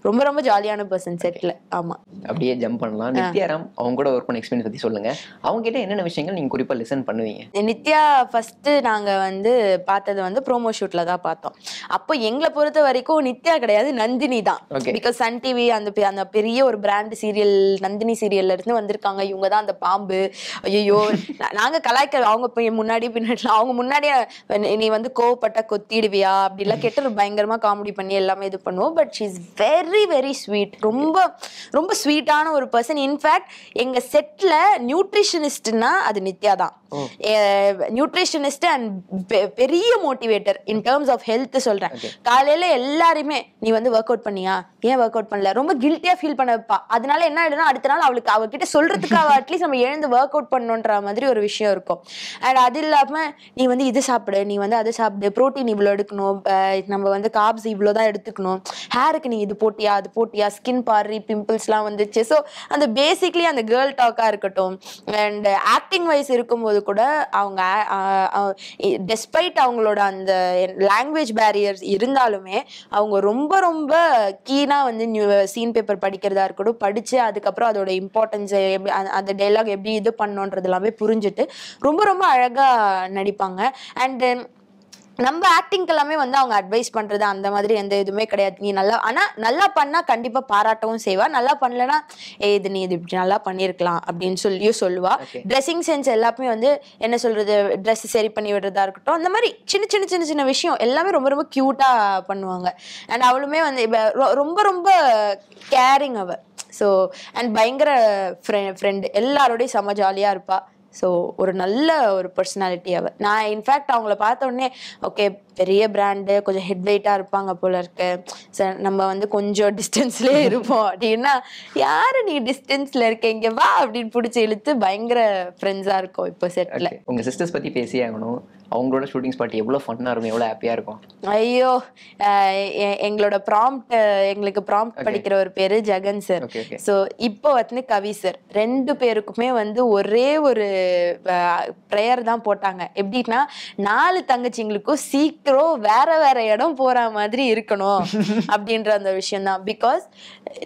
ரொம்ப ரொம்ப ஜாலியான பர்சன் செட்டில் ஆமாம் அப்படியே ஜம்ப் பண்ணலாம் நித்யாராம் அவங்க கூட ஒர்க் பண்ண எக்ஸ்பீரியன்ஸ் பற்றி சொல்லுங்கள் அவங்க கிட்ட என்னென்ன விஷயங்கள் நீங்கள் குறிப்பாக லெசன் பண்ணுவீங்க நித்யா ஃபஸ்ட்டு நாங்கள் வந்து பார்த்தது வந்து ப்ரோமோ ஷூட்டில் தான் பார்த்தோம் அப்போ எங்களை பொறுத்த வரைக்கும் நித்யா கிடையாது நந்தினி தான் பிகாஸ் சன் டிவி அந்த அந்த பெரிய ஒரு பிராண்ட் சீரியல் நந்தினி சீரியல்ல இருந்து வந்திருக்காங்க இவங்க தான் அந்த பாம்பு ஐயோ நாங்க கலாய்க்க அவங்க முன்னாடி பின்னாடி அவங்க முன்னாடியே நீ வந்து கோவப்பட்டா கொத்திடுவியா அப்படிலாம் கேட்டு பயங்கரமா காமெடி பண்ணி எல்லாமே இது பண்ணுவோம் but she is very very sweet ரொம்ப ரொம்ப ஸ்வீட்டான ஒரு பர்சன் இன்ஃபேக்ட் எங்க செட்ல நியூட்ரிஷனிஸ்ட்னா அது நித்யா தான் நியூட்ரிஷனிஸ்ட் அண்ட் பெரிய motivator in terms of health சொல்றேன் காலையில எல்லாருமே நீ வந்து ஒர்க் அவுட் பண்ணியா ஏன் ஒர்க் அவுட் பண்ணல ரொம்ப கில்ட்டியா ஃபீல் பண்ண வைப்பா அதனால என்ன ஆயிடும்னா அடுத்த நாள் அவளுக்கு அவகிட்ட சொல்றதுக்காக அட்லீஸ்ட் நம்ம எழுந்து ஒர்க் அவுட் பண்ணுன்ற மாதிரி ஒரு விஷயம் இருக்கும் அண்ட் அது இல்லாம நீ வந்து இது சாப்பிடு நீ வந்து அதை சாப்பிடு ப்ரோட்டீன் இவ்வளோ எடுக்கணும் நம்ம வந்து காப்ஸ் இவ்வளோ தான் எடுத்துக்கணும் ஹேருக்கு நீ இது போட்டியா அது போட்டியா ஸ்கின் பாரு பிம்பிள்ஸ்லாம் வந்துச்சு ஸோ அந்த பேசிக்லி அந்த கேர்ள் டாக்காக இருக்கட்டும் அண்ட் ஆக்டிங் வைஸ் இருக்கும்போது கூட அவங்க டெஸ்பைட் அவங்களோட அந்த லாங்குவேஜ் பேரியர்ஸ் இருந்தாலுமே அவங்க ரொம்ப ரொம்ப கீனாக வந்து நியூ சீன் பேப்பர் படிக்கிறதா இருக்கட்டும் படித்து அதுக்கப்புறம் அதோட இம்பார்ட்டன்ஸ் எப்படி அந்த டைலாக் எப்படி இது பண்ணோன்றது எல்லாமே புரிஞ்சுட்டு ரொம்ப ரொம்ப அழகாக நடிப்பாங்க அண்ட் தென் நம்ம எல்லாமே வந்து அவங்க அட்வைஸ் பண்ணுறது அந்த மாதிரி எந்த இதுவுமே கிடையாது நீ நல்லா ஆனால் நல்லா பண்ணால் கண்டிப்பாக பாராட்டவும் செய்வா நல்லா பண்ணலன்னா ஏ இது நீ இது இப்படி நல்லா பண்ணியிருக்கலாம் அப்படின்னு சொல்லியும் சொல்லுவா ட்ரெஸ்ஸிங் சென்ஸ் எல்லாமே வந்து என்ன சொல்கிறது ட்ரெஸ் சரி பண்ணி விடுறதா இருக்கட்டும் அந்த மாதிரி சின்ன சின்ன சின்ன சின்ன விஷயம் எல்லாமே ரொம்ப ரொம்ப க்யூட்டாக பண்ணுவாங்க அண்ட் அவளுமே வந்து இப்போ ரொம்ப ரொம்ப கேரிங் அவள் ஸோ அண்ட் பயங்கர ஃப்ரெண்ட் ஃப்ரெண்டு எல்லாரோடையும் செம்ம ஜாலியாக இருப்பாள் ஸோ ஒரு நல்ல ஒரு பர்சனாலிட்டி அவர் நான் இன்ஃபேக்ட் அவங்கள பார்த்த உடனே ஓகே பெரிய பிராண்டு கொஞ்சம் ஹெட் வெயிட்டாக இருப்பாங்க போல இருக்கு சார் நம்ம வந்து கொஞ்சம் டிஸ்டன்ஸ்லேயே இருப்போம் அப்படின்னா யார் நீ டிஸ்டன்ஸில் இருக்க இங்கே வா அப்படின்னு பிடிச்சி இழுத்து பயங்கர ஃப்ரெண்ட்ஸாக இருக்கும் இப்போ செட்டில் உங்கள் சிஸ்டர்ஸ் பற்றி பேசியாகணும் அவங்களோட ஷூட்டிங் ஸ்பாட் எவ்வளோ ஃபன்னாக இருக்கும் எவ்வளோ ஹாப்பியாக இருக்கும் ஐயோ எங்களோட ப்ராம்ப்ட் எங்களுக்கு ப்ராம்ப்ட் படிக்கிற ஒரு பேர் ஜெகன் சார் ஸோ இப்போ வந்து கவி சார் ரெண்டு பேருக்குமே வந்து ஒரே ஒரு ப்ரேயர் தான் போட்டாங்க எப்படின்னா நாலு தங்கச்சிங்களுக்கும் சீக்கிரம் வேற வேற இடம் போகிற மாதிரி இருக்கணும் அப்படின்ற அந்த விஷயம் தான் பிகாஸ்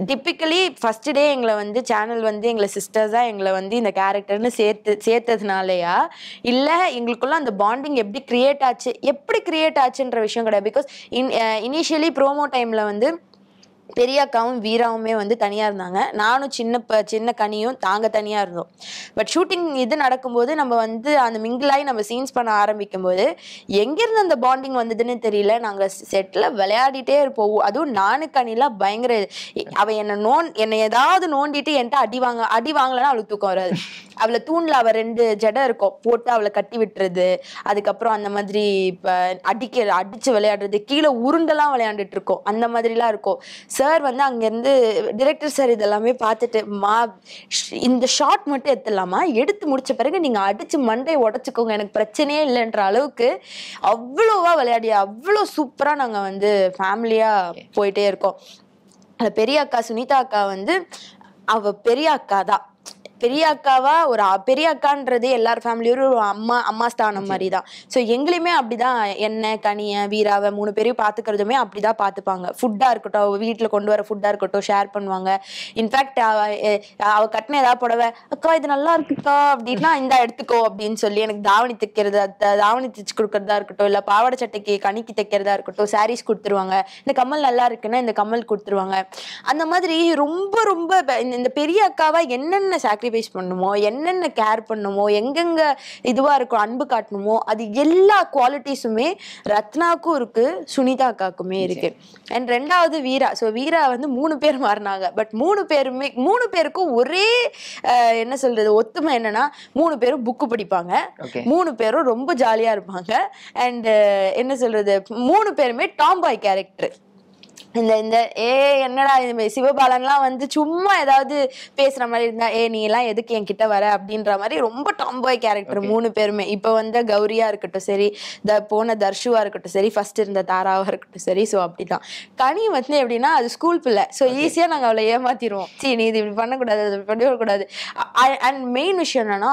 டிப்பிக்கலி ஃபஸ்ட் டே எங்களை வந்து சேனல் வந்து எங்களை சிஸ்டர்ஸாக எங்களை வந்து இந்த கேரக்டர்னு சேர்த்து சேர்த்ததுனாலயா இல்லை எங்களுக்குள்ள அந்த பாண்டிங் எப்படி கிரியேட் ஆச்சு எப்படி கிரியேட் ஆச்சுன்ற விஷயம் கிடையாது பிகாஸ் இன் இனிஷியலி ப்ரோமோ டைமில் வந்து பெரிய அக்காவும் வீராவுமே வந்து தனியாக இருந்தாங்க நானும் சின்ன ப சின்ன கனியும் தாங்க தனியாக இருந்தோம் பட் ஷூட்டிங் இது நடக்கும்போது நம்ம வந்து அந்த மிங்கிளாகி நம்ம சீன்ஸ் பண்ண ஆரம்பிக்கும் போது எங்கேருந்து அந்த பாண்டிங் வந்ததுன்னு தெரியல நாங்கள் செட்டில் விளையாடிட்டே இருப்போம் அதுவும் நானு கனிலாம் பயங்கர அவள் என்னை நோன் என்னை ஏதாவது நோண்டிட்டு என்கிட்ட அடி வாங்க அடி வாங்கலன்னா அவளுக்கு தூக்கம் வராது அவளை தூணில் அவள் ரெண்டு ஜடம் இருக்கும் போட்டு அவளை கட்டி விட்டுறது அதுக்கப்புறம் அந்த மாதிரி இப்போ அடிக்க அடித்து விளையாடுறது கீழே உருண்டெல்லாம் விளையாண்டுட்டு இருக்கோம் அந்த மாதிரிலாம் இருக்கும் சார் வந்து அங்கேருந்து டிரெக்டர் சார் இதெல்லாமே பார்த்துட்டு மா இந்த ஷார்ட் மட்டும் எடுத்துடலாமா எடுத்து முடிச்ச பிறகு நீங்கள் அடித்து மண்டை உடச்சிக்கோங்க எனக்கு பிரச்சனையே இல்லைன்ற அளவுக்கு அவ்வளோவா விளையாடி அவ்வளோ சூப்பராக நாங்கள் வந்து ஃபேமிலியாக போயிட்டே இருக்கோம் பெரிய அக்கா சுனிதா அக்கா வந்து அவள் பெரிய அக்கா தான் பெரிய அக்காவா ஒரு பெரிய அக்கான்றது எல்லார் ஃபேமிலியும் ஒரு அம்மா அம்மா ஸ்தானம் மாதிரி தான் ஸோ எங்களையுமே அப்படிதான் என்ன கனிய வீராவை மூணு பேரையும் பார்த்துக்கிறதுமே அப்படிதான் பார்த்துப்பாங்க ஃபுட்டாக இருக்கட்டும் வீட்டில் கொண்டு வர ஃபுட்டாக இருக்கட்டும் ஷேர் பண்ணுவாங்க இன்ஃபேக்ட் அவ கட்டின ஏதாவது புடவை அக்கா இது நல்லா இருக்குக்கா அப்படின்னா இந்த எடுத்துக்கோ அப்படின்னு சொல்லி எனக்கு தாவணி தைக்கிறது தாவணி தைச்சு கொடுக்கறதா இருக்கட்டும் இல்லை பாவாடை சட்டைக்கு கணிக்கு தைக்கிறதா இருக்கட்டும் சாரீஸ் கொடுத்துருவாங்க இந்த கம்மல் நல்லா இருக்குன்னா இந்த கம்மல் கொடுத்துருவாங்க அந்த மாதிரி ரொம்ப ரொம்ப இந்த பெரிய அக்காவா என்னென்ன சாக்ரிஃபைஸ் சாக்ரிஃபைஸ் பண்ணுமோ என்னென்ன கேர் பண்ணுமோ எங்கெங்க இதுவாக இருக்கும் அன்பு காட்டணுமோ அது எல்லா குவாலிட்டிஸுமே ரத்னாக்கும் இருக்குது சுனிதா அக்காக்குமே இருக்கு அண்ட் ரெண்டாவது வீரா ஸோ வீரா வந்து மூணு பேர் மாறினாங்க பட் மூணு பேருமே மூணு பேருக்கும் ஒரே என்ன சொல்கிறது ஒத்துமை என்னென்னா மூணு பேரும் புக்கு படிப்பாங்க மூணு பேரும் ரொம்ப ஜாலியாக இருப்பாங்க அண்ட் என்ன சொல்கிறது மூணு பேருமே டாம்பாய் கேரக்டர் இந்த இந்த ஏ என்னடா இது சிவபாலன்லாம் வந்து சும்மா ஏதாவது பேசுற மாதிரி இருந்தா ஏ நீ எல்லாம் எதுக்கு என் கிட்ட வர அப்படின்ற மாதிரி ரொம்ப டாம்பாய் கேரக்டர் மூணு பேருமே இப்போ வந்து கௌரியா இருக்கட்டும் சரி த போன தர்ஷுவா இருக்கட்டும் சரி ஃபர்ஸ்ட் இருந்த தாராவா இருக்கட்டும் சரி ஸோ அப்படிதான் கனி வந்து எப்படின்னா அது ஸ்கூல் பிள்ளை ஸோ ஈஸியா நாங்கள் அவளை ஏமாத்திடுவோம் சரி நீ இது இப்படி பண்ணக்கூடாது அது பண்ணக்கூடாது அண்ட் மெயின் விஷயம் என்னன்னா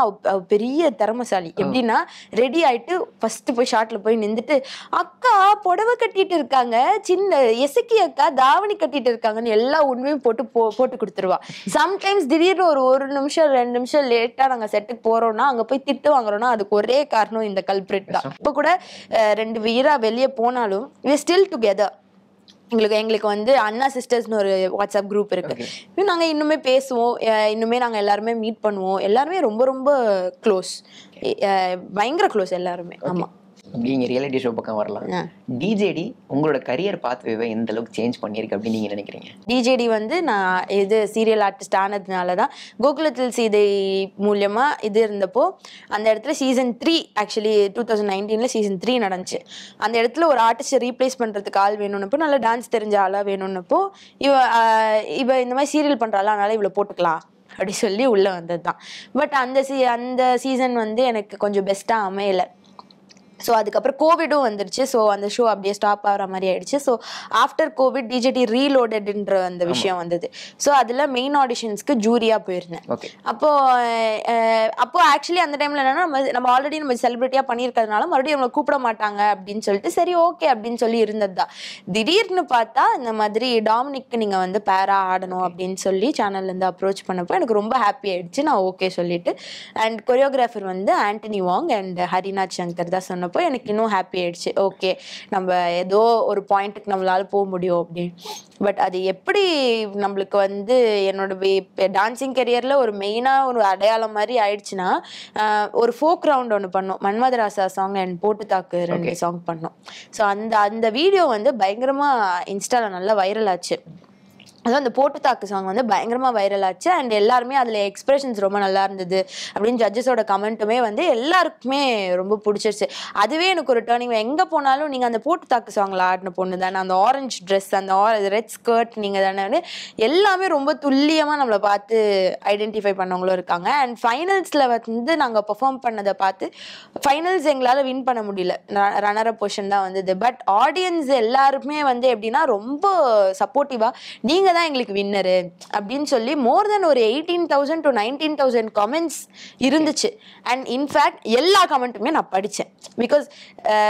பெரிய திறமசாலி எப்படின்னா ரெடி ஆயிட்டு ஃபர்ஸ்ட் போய் ஷார்ட்ல போய் நின்றுட்டு அக்கா புடவை கட்டிட்டு இருக்காங்க சின்ன எசக்கிய அக்கா தாவணி கட்டிட்டு இருக்காங்கன்னு எல்லா உண்மையும் போட்டு போ போட்டு கொடுத்துருவா சம்டைம்ஸ் திடீர்னு ஒரு ஒரு நிமிஷம் ரெண்டு நிமிஷம் லேட்டா நாங்க செட்டுக்கு போறோம்னா அங்க போய் திட்டு வாங்குறோம்னா அதுக்கு ஒரே காரணம் இந்த கல்பிரிட் தான் இப்ப கூட ரெண்டு வீரா வெளியே போனாலும் வி ஸ்டில் டுகெதர் எங்களுக்கு எங்களுக்கு வந்து அண்ணா சிஸ்டர்ஸ்னு ஒரு வாட்ஸ்அப் குரூப் இருக்கு நாங்கள் இன்னுமே பேசுவோம் இன்னுமே நாங்கள் எல்லாருமே மீட் பண்ணுவோம் எல்லாருமே ரொம்ப ரொம்ப க்ளோஸ் பயங்கர க்ளோஸ் எல்லாருமே ஆமாம் நீங்க ரியாலிட்டி ஷோ பக்கம் வரலாம் டிஜேடி உங்களோட கரியர் பாத்வேவை எந்த அளவுக்கு சேஞ்ச் பண்ணியிருக்கு அப்படின்னு நீங்க நினைக்கிறீங்க டிஜேடி வந்து நான் இது சீரியல் ஆர்டிஸ்ட் ஆனதுனால தான் கோகுலத்தில் சீதை மூலியமா இது இருந்தப்போ அந்த இடத்துல season three actually two thousand நைன்டீனில் சீசன் த்ரீ நடந்துச்சு அந்த இடத்துல ஒரு ஆர்டிஸ்ட்டை ரீப்ளேஸ் பண்ணுறதுக்கு ஆள் வேணும்னப்போ நல்லா டான்ஸ் தெரிஞ்ச ஆளாக வேணும்னப்போ இவ இவ இந்த மாதிரி சீரியல் பண்ணுறாள் அதனால இவ்வளோ போட்டுக்கலாம் அப்படி சொல்லி உள்ளே வந்தது தான் பட் அந்த சீ அந்த சீசன் வந்து எனக்கு கொஞ்சம் பெஸ்ட்டாக அமையலை ஸோ அதுக்கப்புறம் கோவிடும் வந்துருச்சு ஸோ அந்த ஷோ அப்படியே ஸ்டாப் ஆகிற மாதிரி ஆயிடுச்சு ஸோ ஆஃப்டர் கோவிட் டிஜிடி ரீலோடட்ன்ற அந்த விஷயம் வந்தது ஸோ அதில் மெயின் ஆடிஷன்ஸ்க்கு ஜூரியாக போயிருந்தேன் அப்போது அப்போது ஆக்சுவலி அந்த டைமில் என்னென்னா நம்ம நம்ம ஆல்ரெடி நம்ம செலிப்ரிட்டியாக பண்ணியிருக்கிறதுனால மறுபடியும் அவங்களை கூப்பிட மாட்டாங்க அப்படின்னு சொல்லிட்டு சரி ஓகே அப்படின்னு சொல்லி இருந்தது தான் திடீர்னு பார்த்தா இந்த மாதிரி டாமினிக்கு நீங்கள் வந்து பேரா ஆடணும் அப்படின்னு சொல்லி சேனல்லேருந்து அப்ரோச் பண்ணப்போ எனக்கு ரொம்ப ஹாப்பி ஆயிடுச்சு நான் ஓகே சொல்லிட்டு அண்ட் கொரியோகிராஃபர் வந்து ஆண்டனி வாங் அண்ட் ஹரிநாத் சங்கர் தான் சொன்ன சொன்னப்போ எனக்கு இன்னும் ஹாப்பி ஆயிடுச்சு ஓகே நம்ம ஏதோ ஒரு பாயிண்ட்டுக்கு நம்மளால போக முடியும் அப்படின்னு பட் அது எப்படி நம்மளுக்கு வந்து என்னோட டான்ஸிங் கெரியரில் ஒரு மெயினாக ஒரு அடையாளம் மாதிரி ஆயிடுச்சுன்னா ஒரு ஃபோக் ரவுண்ட் ஒன்று பண்ணோம் மன்மதராசா சாங் அண்ட் போட்டு தாக்கு ரெண்டு சாங் பண்ணோம் ஸோ அந்த அந்த வீடியோ வந்து பயங்கரமாக இன்ஸ்டாவில் நல்லா வைரல் ஆச்சு அதுவும் அந்த போட்டு தாக்கு சாங் வந்து பயங்கரமாக வைரல் ஆச்சு அண்ட் எல்லாருமே அதில் எக்ஸ்பிரஷன்ஸ் ரொம்ப நல்லா இருந்தது அப்படின்னு ஜட்ஜஸோட கமெண்ட்டுமே வந்து எல்லாருக்குமே ரொம்ப பிடிச்சிருச்சு அதுவே எனக்கு ஒரு டேர்னிங் எங்கே போனாலும் நீங்கள் அந்த போட்டு தாக்கு சாங்கில் ஆடின பொண்ணு தானே அந்த ஆரஞ்சு ட்ரெஸ் அந்த ரெட் ஸ்கர்ட் நீங்கள் தானே எல்லாமே ரொம்ப துல்லியமாக நம்மளை பார்த்து ஐடென்டிஃபை பண்ணவங்களும் இருக்காங்க அண்ட் ஃபைனல்ஸில் வந்து நாங்கள் பர்ஃபார்ம் பண்ணதை பார்த்து ஃபைனல்ஸ் எங்களால் வின் பண்ண முடியல ரன்னரப் பொசிஷன் தான் வந்தது பட் ஆடியன்ஸ் எல்லாருமே வந்து எப்படின்னா ரொம்ப சப்போர்ட்டிவாக நீங்கள் நீங்கள் தான் எங்களுக்கு வின்னரு அப்படின்னு சொல்லி மோர் தென் ஒரு eighteen thousand to nineteen thousand comments இருந்துச்சு அண்ட் இன்ஃபேக்ட் எல்லா கமெண்ட்டுமே நான் படித்தேன் பிகாஸ்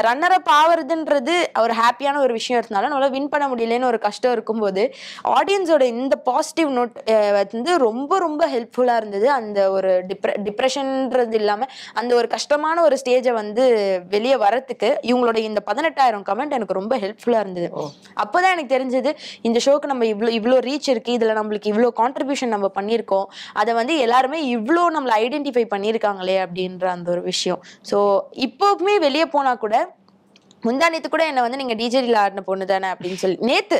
ரன்னர் அப் ஆகிறதுன்றது ஒரு ஹாப்பியான ஒரு விஷயம் இருந்தாலும் நம்மளால் வின் பண்ண முடியலன்னு ஒரு கஷ்டம் இருக்கும்போது ஆடியன்ஸோட இந்த பாசிட்டிவ் நோட் வந்து ரொம்ப ரொம்ப ஹெல்ப்ஃபுல்லாக இருந்தது அந்த ஒரு டிப்ர டிப்ரெஷன்ன்றது இல்லாமல் அந்த ஒரு கஷ்டமான ஒரு ஸ்டேஜை வந்து வெளியே வரத்துக்கு இவங்களோட இந்த பதினெட்டாயிரம் கமெண்ட் எனக்கு ரொம்ப ஹெல்ப்ஃபுல்லாக இருந்தது அப்போ தான் எனக்கு தெரிஞ்சது இந்த ஷோக்கு நம்ம இவ்வளோ இவ்வளோ இவ்வளோ ரீச் இருக்குது இதில் நம்மளுக்கு இவ்வளோ கான்ட்ரிபியூஷன் நம்ம பண்ணியிருக்கோம் அதை வந்து எல்லாருமே இவ்வளோ நம்மளை ஐடென்டிஃபை பண்ணியிருக்காங்களே அப்படின்ற அந்த ஒரு விஷயம் ஸோ இப்போவுமே வெளியே போனால் கூட முந்தா நேத்து கூட என்ன வந்து நீங்க டிஜேடியில் ஆடின பொண்ணு தானே அப்படின்னு சொல்லி நேத்து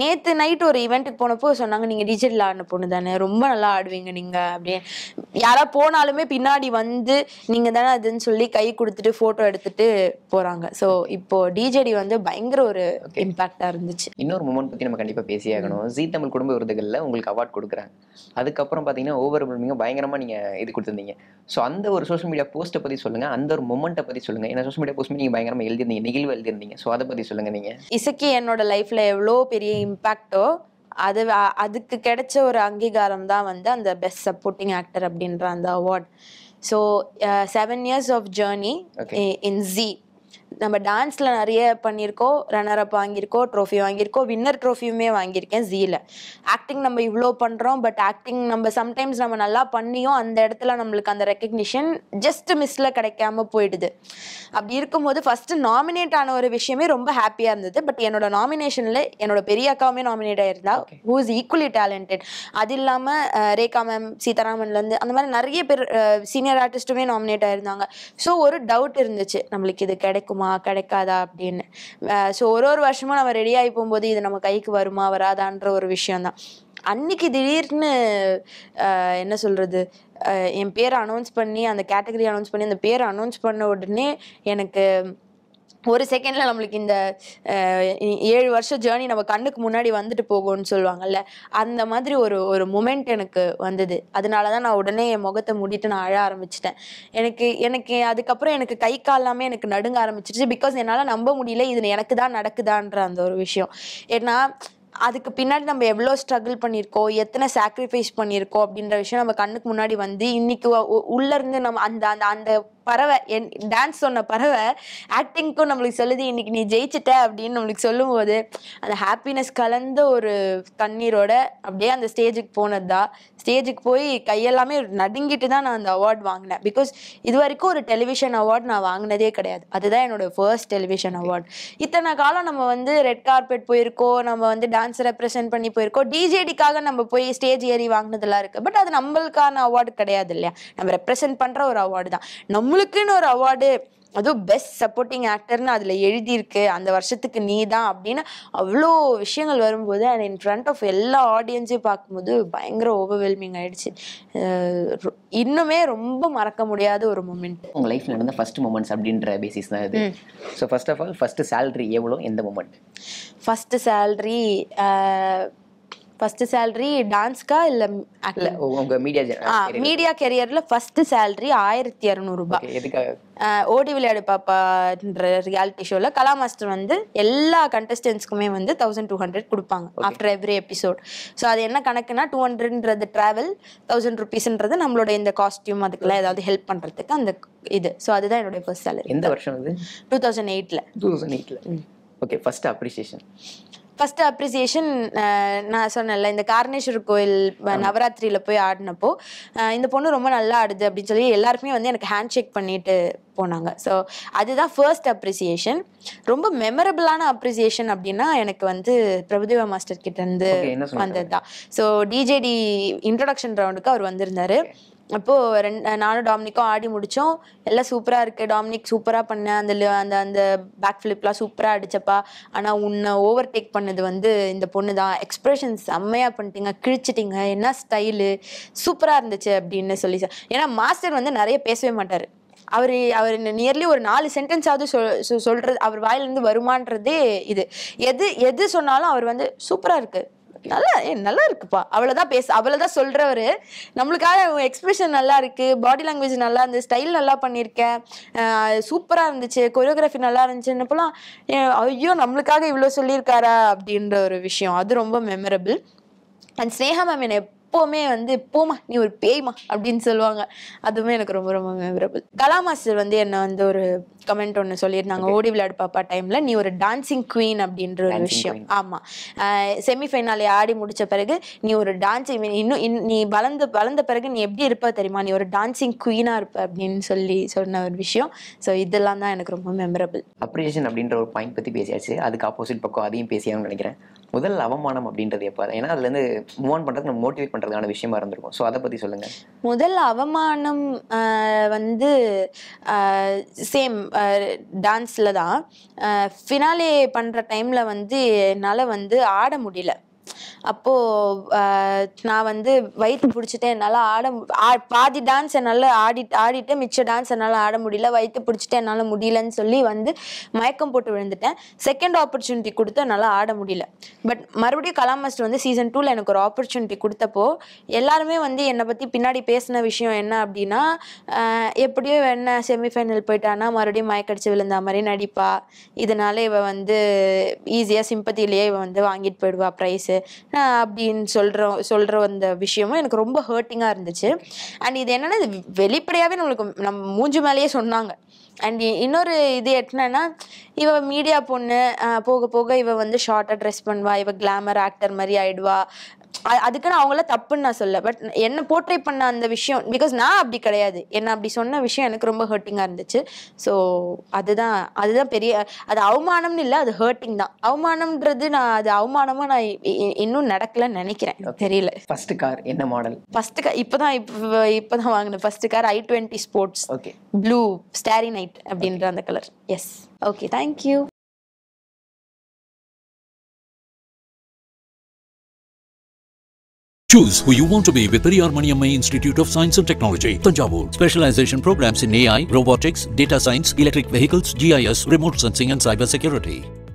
நேத்து நைட் ஒரு ஈவெண்ட்டுக்கு போனப்போ சொன்னாங்க நீங்க டிஜேடியில் ஆடின பொண்ணு தானே ரொம்ப நல்லா ஆடுவீங்க நீங்க அப்படின்னு யாரா போனாலுமே பின்னாடி வந்து நீங்க தானே அதுன்னு சொல்லி கை கொடுத்துட்டு போட்டோ எடுத்துட்டு போறாங்க ஸோ இப்போ டிஜெடி வந்து பயங்கர ஒரு இம்பாக்டா இருந்துச்சு இன்னொரு மூமெண்ட் பத்தி நம்ம கண்டிப்பா பேசியாகணும் ஜி தமிழ் குடும்ப விருதுகள்ல உங்களுக்கு அவார்ட் கொடுக்குறாங்க அதுக்கப்புறம் பாத்தீங்கன்னா ஓவர் மிக பயங்கரமா நீங்க இது கொடுத்துருந்தீங்க ஸோ அந்த ஒரு சோஷியல் மீடியா போஸ்ட்டை பத்தி சொல்லுங்க அந்த ஒரு மொமெண்ட்டை பத்தி சொல்லுங்க ஏன்னா சோஷியல் மீடியா போஸ்ட் நீங்க பயங்கரமா எழுதிருந்தீங்க கீழ் எழுதியிருந்தீங்க ஸோ அதை பற்றி சொல்லுங்க நீங்கள் இசக்கி என்னோட லைஃப்பில் எவ்வளோ பெரிய இம்பாக்டோ அது அதுக்கு கிடைச்ச ஒரு அங்கீகாரம் தான் வந்து அந்த பெஸ்ட் சப்போர்ட்டிங் ஆக்டர் அப்படின்ற அந்த award so seven years of journey in G நம்ம டான்ஸில் நிறைய பண்ணியிருக்கோம் ரன்னர் அப் வாங்கியிருக்கோம் ட்ரோஃபி வாங்கியிருக்கோம் வின்னர் ட்ரோஃபியுமே வாங்கியிருக்கேன் ஜீயில் ஆக்டிங் நம்ம இவ்வளோ பண்ணுறோம் பட் ஆக்டிங் நம்ம சம்டைம்ஸ் நம்ம நல்லா பண்ணியும் அந்த இடத்துல நம்மளுக்கு அந்த ரெக்கக்னிஷன் ஜஸ்ட் மிஸ்ஸில் கிடைக்காம போயிடுது அப்படி இருக்கும்போது ஃபஸ்ட்டு நாமினேட் ஆன ஒரு விஷயமே ரொம்ப ஹாப்பியாக இருந்தது பட் என்னோட நாமினேஷனில் என்னோட பெரிய அக்காவுமே நாமினேட் ஆயிருந்தா ஹூ இஸ் ஈக்குவலி டேலண்டட் அது இல்லாமல் ரேகா மேம் சீதாராமன்லேருந்து அந்த மாதிரி நிறைய பேர் சீனியர் ஆர்டிஸ்ட்டுமே நாமினேட் ஆயிருந்தாங்க ஸோ ஒரு டவுட் இருந்துச்சு நம்மளுக்கு இது கிடைக்கும் கிடைக்குமா கிடைக்காதா அப்படின்னு ஸோ ஒரு ஒரு வருஷமும் நம்ம ரெடி ஆகி போகும்போது இது நம்ம கைக்கு வருமா வராதான்ற ஒரு விஷயம்தான் அன்னைக்கு திடீர்னு என்ன சொல்கிறது என் பேரை அனௌன்ஸ் பண்ணி அந்த கேட்டகரி அனௌன்ஸ் பண்ணி அந்த பேரை அனௌன்ஸ் பண்ண உடனே எனக்கு ஒரு செகண்டில் நம்மளுக்கு இந்த ஏழு வருஷம் ஜேர்னி நம்ம கண்ணுக்கு முன்னாடி வந்துட்டு போகும்னு சொல்லுவாங்கல்ல அந்த மாதிரி ஒரு ஒரு மூமெண்ட் எனக்கு வந்தது அதனால தான் நான் உடனே என் முகத்தை மூடிட்டு நான் அழ ஆரம்பிச்சிட்டேன் எனக்கு எனக்கு அதுக்கப்புறம் எனக்கு கை காலாமே எனக்கு நடுங்க ஆரம்பிச்சிருச்சு பிகாஸ் என்னால் நம்ப முடியல இது எனக்கு தான் நடக்குதான்ற அந்த ஒரு விஷயம் ஏன்னா அதுக்கு பின்னாடி நம்ம எவ்வளோ ஸ்ட்ரகிள் பண்ணியிருக்கோம் எத்தனை சாக்ரிஃபைஸ் பண்ணியிருக்கோம் அப்படின்ற விஷயம் நம்ம கண்ணுக்கு முன்னாடி வந்து இன்னைக்கு உள்ளேருந்து நம்ம அந்த அந்த அந்த பறவை என் டான்ஸ் சொன்ன பறவை ஆக்டிங்க்கும் நம்மளுக்கு சொல்லுது இன்னைக்கு நீ ஜெயிச்சிட்ட அப்படின்னு நம்மளுக்கு சொல்லும்போது அந்த ஹாப்பினஸ் கலந்த ஒரு தண்ணீரோட அப்படியே அந்த ஸ்டேஜுக்கு போனது தான் ஸ்டேஜுக்கு போய் கையெல்லாமே நடுங்கிட்டு தான் நான் அந்த அவார்ட் வாங்கினேன் பிகாஸ் இது வரைக்கும் ஒரு டெலிவிஷன் அவார்ட் நான் வாங்கினதே கிடையாது அதுதான் என்னோட ஃபர்ஸ்ட் டெலிவிஷன் அவார்ட் இத்தனை காலம் நம்ம வந்து ரெட் கார்பெட் போயிருக்கோம் நம்ம வந்து டான்ஸ் ரெப்ரசென்ட் பண்ணி போயிருக்கோம் டிஜேடிக்காக நம்ம போய் ஸ்டேஜ் ஏறி வாங்கினதெல்லாம் இருக்குது பட் அது நம்மளுக்கான அவார்டு கிடையாது இல்லையா நம்ம ரெப்ரசென்ட் பண்ணுற ஒரு அவார்டு தான் நம்மளுக்கு உங்களுக்குன்னு ஒரு அவார்டு அதுவும் பெஸ்ட் சப்போர்ட்டிங் ஆக்டர்னு அதில் எழுதியிருக்கு அந்த வருஷத்துக்கு நீ தான் அப்படின்னு அவ்வளோ விஷயங்கள் வரும்போது அண்ட் இன் ஃப்ரண்ட் ஆஃப் எல்லா ஆடியன்ஸையும் பார்க்கும்போது பயங்கர ஓவர்வெல்மிங் ஆகிடுச்சு இன்னுமே ரொம்ப மறக்க முடியாத ஒரு மூமெண்ட் உங்கள் லைஃப்பில் நடந்த ஃபர்ஸ்ட் மூமெண்ட்ஸ் அப்படின்ற பேசிஸ் தான் இது so first of all first salary எவ்வளோ எந்த moment first salary first salary டான்ஸ்க்கா இல்ல இல்லை உங்க மீடியா மீடியா கெரியர்ல ஃபர்ஸ்ட் சேலரி ஆயிரத்தி இரநூறுபா ஓடி விளையாடு பாப்பான்ற ரியாலிட்டி ஷோல கலா மாஸ்டர் வந்து எல்லா கண்டஸ்டன்ஸ்க்குமே வந்து தௌசண்ட் டூ ஹண்ட்ரட் கொடுப்பாங்க ஆஃப்டர் எவ்ரி எபிசோட் ஸோ அது என்ன கணக்குனா டூ ஹண்ட்ரட்ன்றது ட்ராவல் தௌசண்ட் ருபீஸ்ன்றது நம்மளோட இந்த காஸ்டியூம் அதுக்கெல்லாம் ஏதாவது ஹெல்ப் பண்றதுக்கு அந்த இது ஸோ அதுதான் என்னுடைய ஃபர்ஸ்ட் சேலரி எந்த வருஷம் அது டூ தௌசண்ட் எயிட்ல டூ தௌசண்ட் எயிட்ல okay first appreciation first appreciation uh, நான் சொன்னேன்ல இந்த காரணேஸ்வர் கோயில் நவராத்திரியில் போய் ஆடினப்போ இந்த பொண்ணு ரொம்ப நல்லா ஆடுது அப்படின்னு சொல்லி எல்லாருமே வந்து எனக்கு ஹேண்ட் ஷேக் பண்ணிட்டு போனாங்க ஸோ அதுதான் ஃபர்ஸ்ட் அப்ரிசியேஷன் ரொம்ப மெமரபிளான அப்ரிசியேஷன் அப்படின்னா எனக்கு வந்து பிரபுதேவா மாஸ்டர் கிட்டேருந்து வந்தது தான் ஸோ டிஜேடி இன்ட்ரடக்ஷன் ரவுண்டுக்கு அவர் வந்திருந்தாரு அப்போது ரெண்டு நானும் டாமினிக்கும் ஆடி முடித்தோம் எல்லாம் சூப்பராக இருக்குது டாமினிக் சூப்பராக பண்ண அந்த அந்த அந்த பேக் ஃப்ளிப்லாம் சூப்பராக அடித்தப்பா ஆனால் உன்னை ஓவர் டேக் பண்ணது வந்து இந்த பொண்ணு தான் எக்ஸ்ப்ரெஷன்ஸ் செம்மையாக பண்ணிட்டீங்க கிழிச்சிட்டிங்க என்ன ஸ்டைலு சூப்பராக இருந்துச்சு அப்படின்னு சொல்லி சார் ஏன்னா மாஸ்டர் வந்து நிறைய பேசவே மாட்டார் அவர் அவர் நியர்லி ஒரு நாலு சென்டென்ஸாவது சொல் சொல்கிறது அவர் வாயிலேருந்து வருமானதே இது எது எது சொன்னாலும் அவர் வந்து சூப்பராக இருக்குது நல்லா நல்லா இருக்குப்பா அவ்வளோதான் பேச அவ்வளோதான் சொல்கிறவர் நம்மளுக்காக எக்ஸ்பிரஷன் நல்லா இருக்கு பாடி லாங்குவேஜ் நல்லா இருந்துச்சு ஸ்டைல் நல்லா பண்ணியிருக்கேன் சூப்பராக இருந்துச்சு கொரியோகிராஃபி நல்லா இருந்துச்சுன்னப்பெல்லாம் ஐயோ நம்மளுக்காக இவ்வளோ சொல்லியிருக்காரா அப்படின்ற ஒரு விஷயம் அது ரொம்ப மெமரபிள் அண்ட் ஸ்னேகா மேம் என்னை எப்போவுமே வந்து போமா நீ ஒரு பேய்மா அப்படின்னு சொல்லுவாங்க அதுவுமே எனக்கு ரொம்ப ரொம்ப மெமரபிள் கலா மாஸ்டர் வந்து என்னை வந்து ஒரு கமெண்ட் ஒன்று சொல்லியிருந்தாங்க ஓடி விளையாடு பாப்பா டைமில் நீ ஒரு டான்சிங் குவீன் அப்படின்ற ஒரு விஷயம் ஆமாம் செமிஃபைனலை ஆடி முடித்த பிறகு நீ ஒரு டான்ஸிங் இன்னும் நீ வளர்ந்து வளர்ந்த பிறகு நீ எப்படி இருப்ப தெரியுமா நீ ஒரு டான்சிங் குவீனாக இருப்ப அப்படின்னு சொல்லி சொன்ன ஒரு விஷயம் ஸோ இதெல்லாம் தான் எனக்கு ரொம்ப மெமரபிள் அப்ரிசியேஷன் அப்படின்ற ஒரு பாயிண்ட் பற்றி பேசியாச்சு அதுக்கு ஆப்போசிட் பக்கம் அதையும் பேசியான்னு நினைக்கிறேன் முதல் அவமானம் அப்படின்றது எப்போ ஏன்னா அதுலேருந்து மூவ் ஆன் பண்ணுறதுக்கு நம்ம மோட்டிவேட் பண்ணுறதுக்கான விஷயமா இருந்திருக்கும் ஸோ அதை பற்றி சொல்லுங்கள் முதல் அவமானம் வந்து சேம் டான்ஸில் தான் ஃபினாலே பண்ணுற டைமில் வந்து என்னால் வந்து ஆட முடியல அப்போது நான் வந்து வயிற்று பிடிச்சிட்டேன் என்னால் ஆட பாதி டான்ஸ் என்னால் ஆடி ஆடிட்டு மிச்ச டான்ஸ் என்னால் ஆட முடியல வயிற்று பிடிச்சிட்டு என்னால் முடியலன்னு சொல்லி வந்து மயக்கம் போட்டு விழுந்துட்டேன் செகண்ட் ஆப்பர்ச்சுனிட்டி கொடுத்து என்னால் ஆட முடியல பட் மறுபடியும் கலாம் மாஸ்டர் வந்து சீசன் டூவில் எனக்கு ஒரு ஆப்பர்ச்சுனிட்டி கொடுத்தப்போ எல்லாருமே வந்து என்னை பற்றி பின்னாடி பேசின விஷயம் என்ன அப்படின்னா எப்படியோ என்ன செமிஃபைனல் போயிட்டான்னா மறுபடியும் மயக்கடிச்சு விழுந்த மாதிரி நடிப்பா இதனால இவ வந்து ஈஸியாக சிம்பத்திலேயே இவ வந்து வாங்கிட்டு போயிடுவா ப்ரைஸு அப்படின்னு சொல்கிற சொல்கிற அந்த விஷயமும் எனக்கு ரொம்ப ஹர்ட்டிங்காக இருந்துச்சு அண்ட் இது என்னென்னா இது வெளிப்படையாகவே நம்மளுக்கு நம்ம மூஞ்சி மேலேயே சொன்னாங்க அண்ட் இன்னொரு இது எட்டினா இவ மீடியா பொண்ணு போக போக இவ வந்து ஷார்ட்டாக ட்ரெஸ் பண்ணுவா இவ கிளாமர் ஆக்டர் மாதிரி ஆயிடுவா அதுக்குன்னு அவங்கள தப்புன்னு நான் சொல்ல பட் என்ன போர்ட்ரேட் பண்ண அந்த விஷயம் பிகாஸ் நான் அப்படி கிடையாது என்ன அப்படி சொன்ன விஷயம் எனக்கு ரொம்ப ஹர்ட்டிங்காக இருந்துச்சு ஸோ அதுதான் அதுதான் பெரிய அது அவமானம்னு இல்லை அது ஹர்ட்டிங் தான் அவமானம்ன்றது நான் அது அவமானமாக நான் இன்னும் நடக்கலன்னு நினைக்கிறேன் தெரியல ஃபர்ஸ்ட் கார் என்ன மாடல் ஃபர்ஸ்ட் கார் இப்போ தான் இப்போ இப்போ தான் வாங்கினேன் first car I twenty sports okay blue starry night அப்படின்ற அந்த colour yes okay thank you Choose who you want to be with Periyar Maniammai Institute of Science and Technology, Tanjavur. Specialization programs in AI, robotics, data science, electric vehicles, GIS, remote sensing and cyber security.